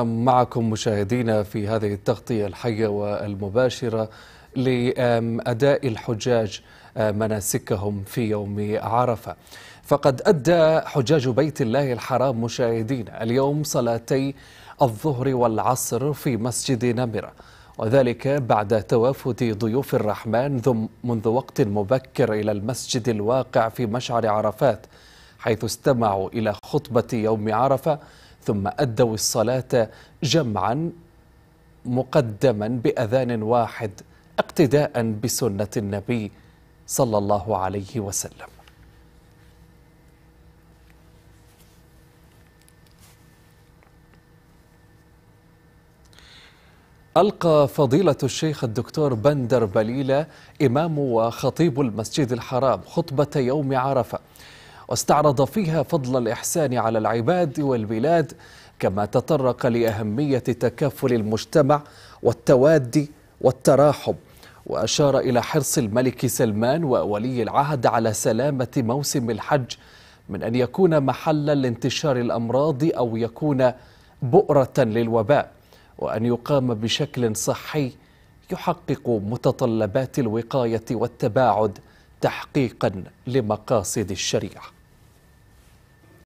معكم مشاهدينا في هذه التغطية الحية والمباشرة لأداء الحجاج مناسكهم في يوم عرفة فقد أدى حجاج بيت الله الحرام مشاهدينا اليوم صلاتي الظهر والعصر في مسجد نمرة وذلك بعد توافد ضيوف الرحمن منذ وقت مبكر إلى المسجد الواقع في مشعر عرفات حيث استمعوا إلى خطبة يوم عرفة ثم أدوا الصلاة جمعا مقدما بأذان واحد اقتداء بسنة النبي صلى الله عليه وسلم ألقى فضيلة الشيخ الدكتور بندر بليلة إمام وخطيب المسجد الحرام خطبة يوم عرفة واستعرض فيها فضل الإحسان على العباد والبلاد كما تطرق لأهمية تكافل المجتمع والتوادي والتراحم وأشار إلى حرص الملك سلمان وولي العهد على سلامة موسم الحج من أن يكون محلا لانتشار الأمراض أو يكون بؤرة للوباء وأن يقام بشكل صحي يحقق متطلبات الوقاية والتباعد تحقيقا لمقاصد الشريعه